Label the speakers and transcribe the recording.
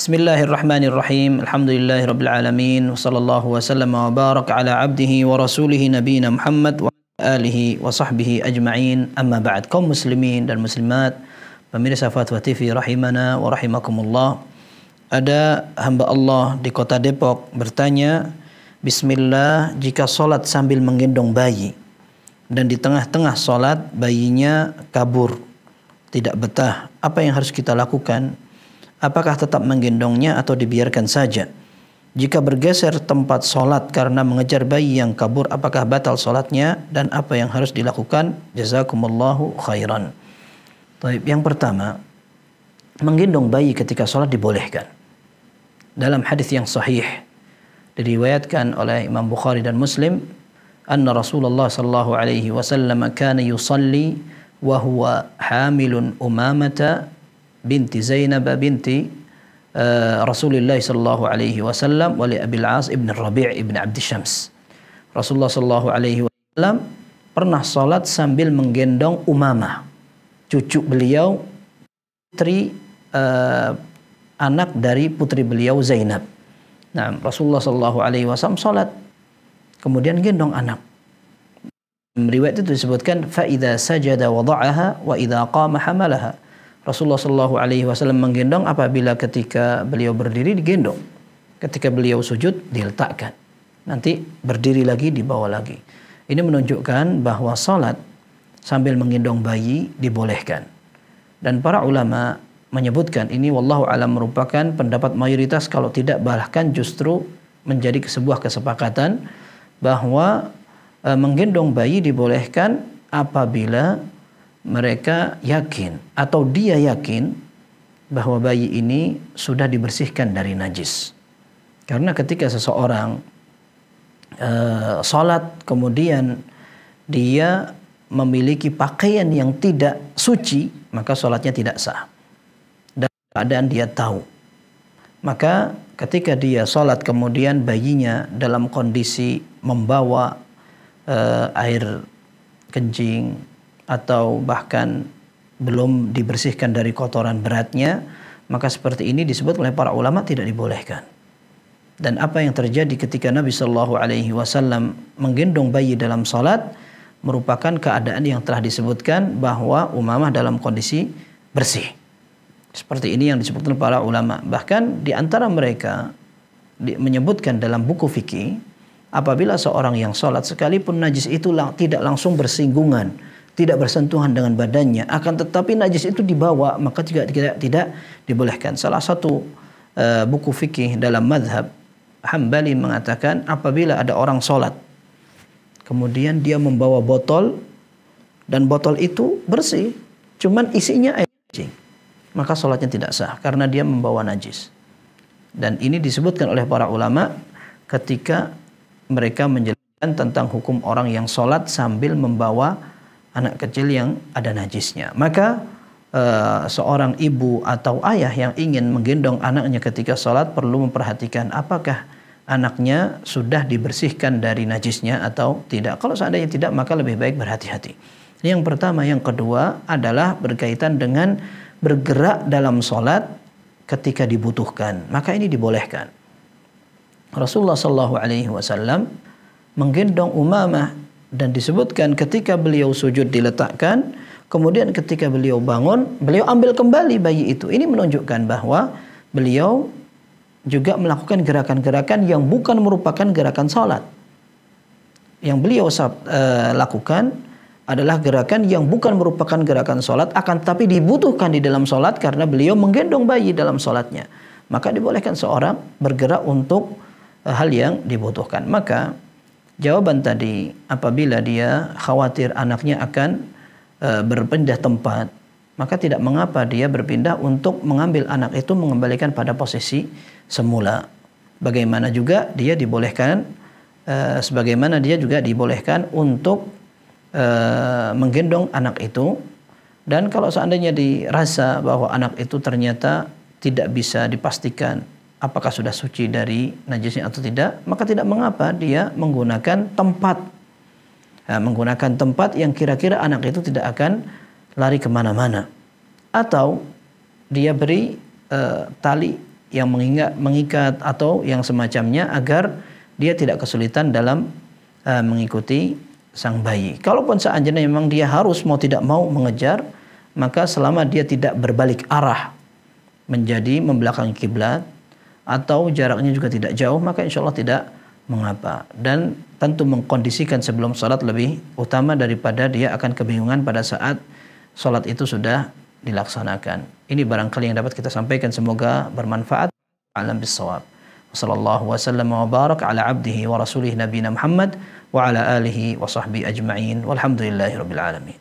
Speaker 1: Bismillahirrahmanirrahim. Alhamdulillahirabbil alamin. Wassallallahu wasallam wa barak ala abdihi wa rasulih nabiyina Muhammad wa alihi wa sahbihi ajma'in. Amma ba'd. Kaum muslimin dan muslimat, pemirsa Fatwa TV rahimana wa rahimakumullah. Ada hamba Allah di kota Depok bertanya, "Bismillah jika salat sambil menggendong bayi dan di tengah-tengah salat bayinya kabur, tidak betah, apa yang harus kita lakukan?" apakah tetap menggendongnya atau dibiarkan saja? Jika bergeser tempat sholat karena mengejar bayi yang kabur, apakah batal sholatnya dan apa yang harus dilakukan? Jazakumullahu khairan. Taib, yang pertama, menggendong bayi ketika sholat dibolehkan. Dalam hadis yang sahih, diriwayatkan oleh Imam Bukhari dan Muslim, anna Rasulullah sallallahu alaihi wasallam kana yusalli wa huwa hamilun umamata binti Zainab binti eh, Rasulullah sallallahu alaihi wasallam wali Abi Abil As ibn Rabi' ibn Abd Syams. Rasulullah sallallahu alaihi wasallam pernah salat sambil menggendong Umamah, cucu beliau putri uh, eh, anak dari putri beliau Zainab. Nah, Rasulullah sallallahu Alaihi Wasallam sholat, kemudian gendong anak. Riwayat itu disebutkan faida sajada wada'aha wa idza qama hamalaha. Rasulullah Shallallahu Alaihi Wasallam menggendong apabila ketika beliau berdiri digendong, ketika beliau sujud diletakkan, nanti berdiri lagi dibawa lagi. Ini menunjukkan bahwa salat sambil menggendong bayi dibolehkan. Dan para ulama menyebutkan ini wallahu alam merupakan pendapat mayoritas kalau tidak bahkan justru menjadi sebuah kesepakatan bahwa e, menggendong bayi dibolehkan apabila mereka yakin atau dia yakin bahwa bayi ini sudah dibersihkan dari najis. Karena ketika seseorang e, sholat kemudian dia memiliki pakaian yang tidak suci, maka sholatnya tidak sah. Dan keadaan dia tahu. Maka ketika dia sholat kemudian bayinya dalam kondisi membawa e, air kencing atau bahkan belum dibersihkan dari kotoran beratnya, maka seperti ini disebut oleh para ulama tidak dibolehkan. Dan apa yang terjadi ketika Nabi Shallallahu Alaihi Wasallam menggendong bayi dalam salat merupakan keadaan yang telah disebutkan bahwa umamah dalam kondisi bersih. Seperti ini yang disebutkan para ulama. Bahkan di antara mereka menyebutkan dalam buku fikih apabila seorang yang sholat sekalipun najis itu tidak langsung bersinggungan tidak bersentuhan dengan badannya akan tetapi najis itu dibawa maka juga tidak tidak dibolehkan salah satu uh, buku fikih dalam madhab Hambali mengatakan apabila ada orang sholat kemudian dia membawa botol dan botol itu bersih cuman isinya air kencing maka sholatnya tidak sah karena dia membawa najis dan ini disebutkan oleh para ulama ketika mereka menjelaskan tentang hukum orang yang sholat sambil membawa anak kecil yang ada najisnya. Maka uh, seorang ibu atau ayah yang ingin menggendong anaknya ketika sholat perlu memperhatikan apakah anaknya sudah dibersihkan dari najisnya atau tidak. Kalau seandainya tidak maka lebih baik berhati-hati. Yang pertama, yang kedua adalah berkaitan dengan bergerak dalam sholat ketika dibutuhkan. Maka ini dibolehkan. Rasulullah Shallallahu Alaihi Wasallam menggendong Umamah dan disebutkan ketika beliau sujud diletakkan kemudian ketika beliau bangun beliau ambil kembali bayi itu ini menunjukkan bahwa beliau juga melakukan gerakan-gerakan yang bukan merupakan gerakan salat. yang beliau uh, lakukan adalah gerakan yang bukan merupakan gerakan sholat akan tapi dibutuhkan di dalam sholat karena beliau menggendong bayi dalam sholatnya maka dibolehkan seorang bergerak untuk eh, hal yang dibutuhkan maka jawaban tadi apabila dia khawatir anaknya akan e, berpindah tempat maka tidak mengapa dia berpindah untuk mengambil anak itu mengembalikan pada posisi semula bagaimana juga dia dibolehkan e, sebagaimana dia juga dibolehkan untuk e, menggendong anak itu dan kalau seandainya dirasa bahwa anak itu ternyata tidak bisa dipastikan apakah sudah suci dari najisnya atau tidak, maka tidak mengapa dia menggunakan tempat. Ya, menggunakan tempat yang kira-kira anak itu tidak akan lari kemana-mana. Atau dia beri uh, tali yang mengingat, mengikat atau yang semacamnya agar dia tidak kesulitan dalam uh, mengikuti sang bayi. Kalaupun seandainya memang dia harus mau tidak mau mengejar, maka selama dia tidak berbalik arah menjadi membelakangi kiblat, atau jaraknya juga tidak jauh maka insya Allah tidak mengapa dan tentu mengkondisikan sebelum sholat lebih utama daripada dia akan kebingungan pada saat sholat itu sudah dilaksanakan ini barangkali yang dapat kita sampaikan semoga bermanfaat alam bisawab sallallahu wasallam wa barak ala abdihi wa rasulih nabina Muhammad wa ala alihi wa sahbihi ajma'in walhamdulillahi rabbil alamin